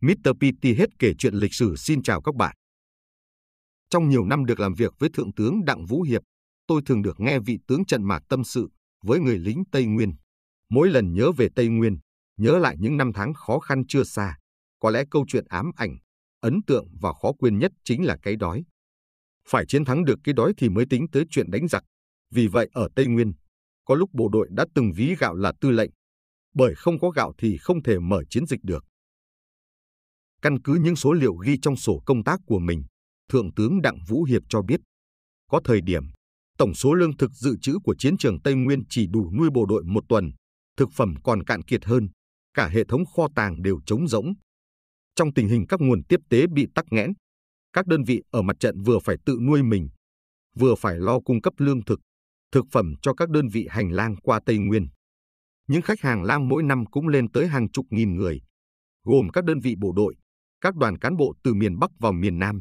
Mr. PT hết kể chuyện lịch sử xin chào các bạn. Trong nhiều năm được làm việc với Thượng tướng Đặng Vũ Hiệp, tôi thường được nghe vị tướng Trần Mạc tâm sự với người lính Tây Nguyên. Mỗi lần nhớ về Tây Nguyên, nhớ lại những năm tháng khó khăn chưa xa, có lẽ câu chuyện ám ảnh, ấn tượng và khó quên nhất chính là cái đói. Phải chiến thắng được cái đói thì mới tính tới chuyện đánh giặc. Vì vậy ở Tây Nguyên, có lúc bộ đội đã từng ví gạo là tư lệnh, bởi không có gạo thì không thể mở chiến dịch được. Căn cứ những số liệu ghi trong sổ công tác của mình, Thượng tướng Đặng Vũ Hiệp cho biết, có thời điểm, tổng số lương thực dự trữ của chiến trường Tây Nguyên chỉ đủ nuôi bộ đội một tuần, thực phẩm còn cạn kiệt hơn, cả hệ thống kho tàng đều trống rỗng. Trong tình hình các nguồn tiếp tế bị tắc nghẽn, các đơn vị ở mặt trận vừa phải tự nuôi mình, vừa phải lo cung cấp lương thực, thực phẩm cho các đơn vị hành lang qua Tây Nguyên. Những khách hàng lang mỗi năm cũng lên tới hàng chục nghìn người, gồm các đơn vị bộ đội, các đoàn cán bộ từ miền Bắc vào miền Nam,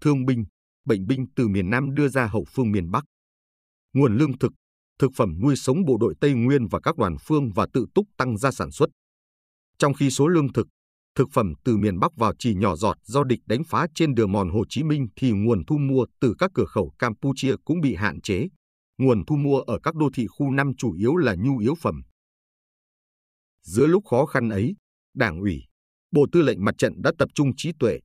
thương binh, bệnh binh từ miền Nam đưa ra hậu phương miền Bắc. Nguồn lương thực, thực phẩm nuôi sống bộ đội Tây Nguyên và các đoàn phương và tự túc tăng ra sản xuất. Trong khi số lương thực, thực phẩm từ miền Bắc vào chỉ nhỏ giọt do địch đánh phá trên đường mòn Hồ Chí Minh thì nguồn thu mua từ các cửa khẩu Campuchia cũng bị hạn chế. Nguồn thu mua ở các đô thị khu năm chủ yếu là nhu yếu phẩm. Giữa lúc khó khăn ấy, Đảng ủy, Bộ Tư lệnh Mặt trận đã tập trung trí tuệ,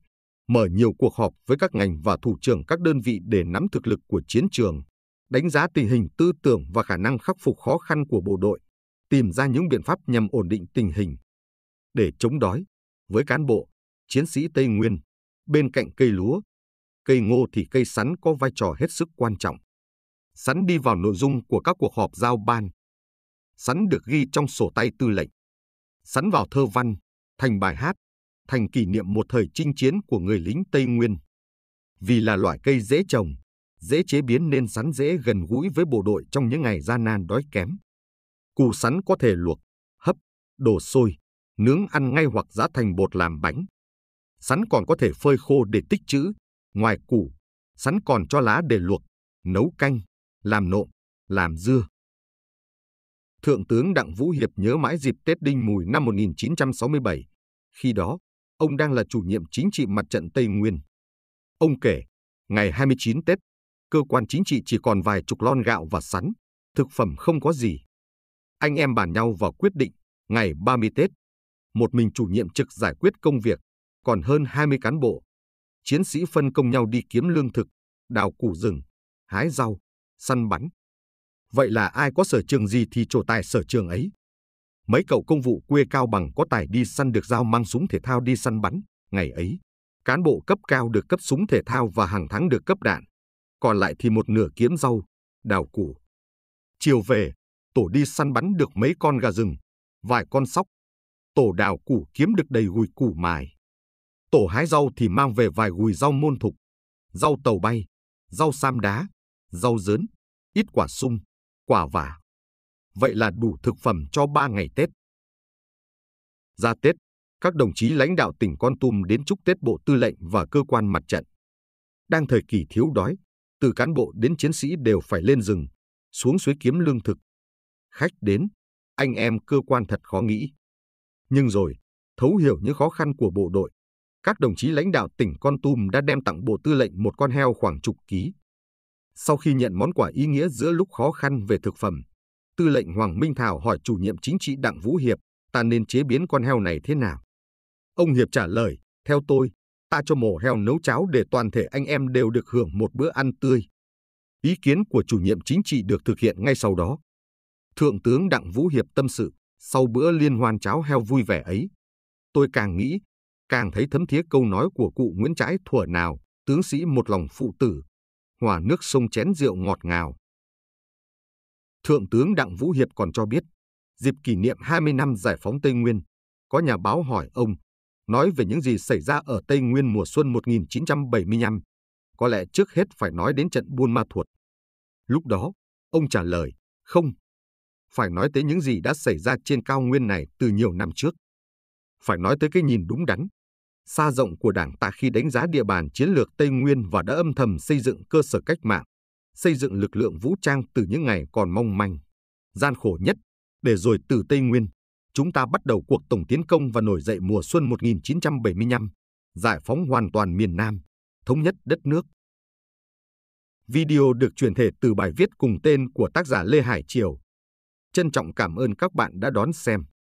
mở nhiều cuộc họp với các ngành và thủ trưởng các đơn vị để nắm thực lực của chiến trường, đánh giá tình hình tư tưởng và khả năng khắc phục khó khăn của bộ đội, tìm ra những biện pháp nhằm ổn định tình hình. Để chống đói, với cán bộ, chiến sĩ Tây Nguyên, bên cạnh cây lúa, cây ngô thì cây sắn có vai trò hết sức quan trọng. Sắn đi vào nội dung của các cuộc họp giao ban. Sắn được ghi trong sổ tay tư lệnh. Sắn vào thơ văn, thành bài hát, thành kỷ niệm một thời chinh chiến của người lính Tây Nguyên. Vì là loại cây dễ trồng, dễ chế biến nên sắn dễ gần gũi với bộ đội trong những ngày gian nan đói kém. Củ sắn có thể luộc, hấp, đổ sôi, nướng ăn ngay hoặc giã thành bột làm bánh. Sắn còn có thể phơi khô để tích trữ. Ngoài củ, sắn còn cho lá để luộc, nấu canh, làm nộm, làm dưa. Thượng tướng Đặng Vũ Hiệp nhớ mãi dịp Tết Đinh Mùi năm 1967, khi đó, ông đang là chủ nhiệm chính trị mặt trận Tây Nguyên. Ông kể, ngày 29 Tết, cơ quan chính trị chỉ còn vài chục lon gạo và sắn, thực phẩm không có gì. Anh em bàn nhau và quyết định, ngày 30 Tết, một mình chủ nhiệm trực giải quyết công việc, còn hơn 20 cán bộ. Chiến sĩ phân công nhau đi kiếm lương thực, đào củ rừng, hái rau, săn bắn. Vậy là ai có sở trường gì thì trổ tài sở trường ấy mấy cậu công vụ quê cao bằng có tài đi săn được giao mang súng thể thao đi săn bắn. Ngày ấy, cán bộ cấp cao được cấp súng thể thao và hàng tháng được cấp đạn. Còn lại thì một nửa kiếm rau, đào củ. Chiều về, tổ đi săn bắn được mấy con gà rừng, vài con sóc. Tổ đào củ kiếm được đầy gùi củ mài. Tổ hái rau thì mang về vài gùi rau môn thục, rau tàu bay, rau sam đá, rau dớn, ít quả sung, quả vả vậy là đủ thực phẩm cho 3 ngày Tết. Ra Tết, các đồng chí lãnh đạo tỉnh Con Tum đến chúc Tết Bộ Tư lệnh và cơ quan mặt trận. Đang thời kỳ thiếu đói, từ cán bộ đến chiến sĩ đều phải lên rừng, xuống suối kiếm lương thực. Khách đến, anh em cơ quan thật khó nghĩ. Nhưng rồi, thấu hiểu những khó khăn của bộ đội, các đồng chí lãnh đạo tỉnh Con Tum đã đem tặng Bộ Tư lệnh một con heo khoảng chục ký. Sau khi nhận món quà ý nghĩa giữa lúc khó khăn về thực phẩm, Tư lệnh Hoàng Minh Thảo hỏi chủ nhiệm chính trị Đặng Vũ Hiệp, ta nên chế biến con heo này thế nào? Ông Hiệp trả lời, theo tôi, ta cho mổ heo nấu cháo để toàn thể anh em đều được hưởng một bữa ăn tươi. Ý kiến của chủ nhiệm chính trị được thực hiện ngay sau đó. Thượng tướng Đặng Vũ Hiệp tâm sự, sau bữa liên hoan cháo heo vui vẻ ấy, tôi càng nghĩ, càng thấy thấm thía câu nói của cụ Nguyễn Trãi thuở nào, tướng sĩ một lòng phụ tử, hòa nước sông chén rượu ngọt ngào, Thượng tướng Đặng Vũ Hiệp còn cho biết, dịp kỷ niệm 20 năm giải phóng Tây Nguyên, có nhà báo hỏi ông, nói về những gì xảy ra ở Tây Nguyên mùa xuân 1975, có lẽ trước hết phải nói đến trận Buôn Ma Thuột. Lúc đó, ông trả lời, không, phải nói tới những gì đã xảy ra trên cao nguyên này từ nhiều năm trước. Phải nói tới cái nhìn đúng đắn, xa rộng của đảng ta khi đánh giá địa bàn chiến lược Tây Nguyên và đã âm thầm xây dựng cơ sở cách mạng, xây dựng lực lượng vũ trang từ những ngày còn mong manh, gian khổ nhất, để rồi từ Tây Nguyên, chúng ta bắt đầu cuộc tổng tiến công và nổi dậy mùa xuân 1975, giải phóng hoàn toàn miền Nam, thống nhất đất nước. Video được truyền thể từ bài viết cùng tên của tác giả Lê Hải Triều. Trân trọng cảm ơn các bạn đã đón xem.